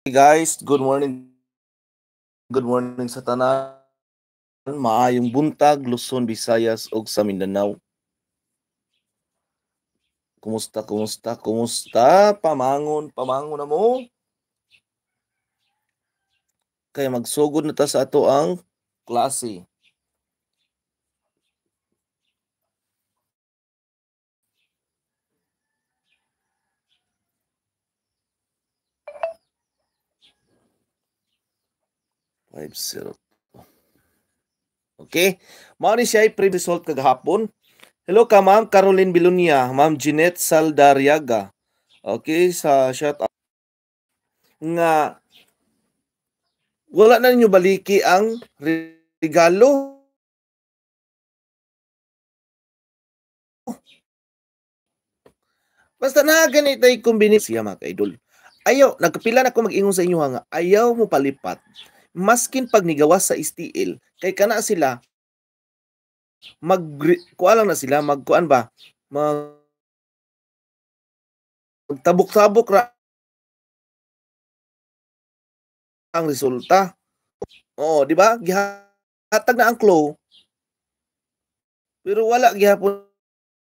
Hey guys, good morning. Good morning sa tanan. Maayong buntag Luzon, Visayas ug sa Mindanao. Kumusta, kumusta, kumusta? Pamangon, pamangon na mo. Kaya magsugod na ta sa ato ang klase. 5-0. Okay? Mao ni siya pre result kagahapon. Hello ka ma'am Caroline Bilunia. ma'am Jeanette Saldariaga. Okay, sa shout out nga wala na ninyo baliki ang regalo Basta na ganito ay kombinasyon mga kaidol. Ayaw, nagkapila na ako mag-ingon sa inyo nga. Ayaw mo palipat maskin pag nigawas sa istiil kay kana sila mag kuan na sila mag kuan ba mag tabok-tabok ra ang resulta oo di ba gihatag na ang claw pero wala gihapon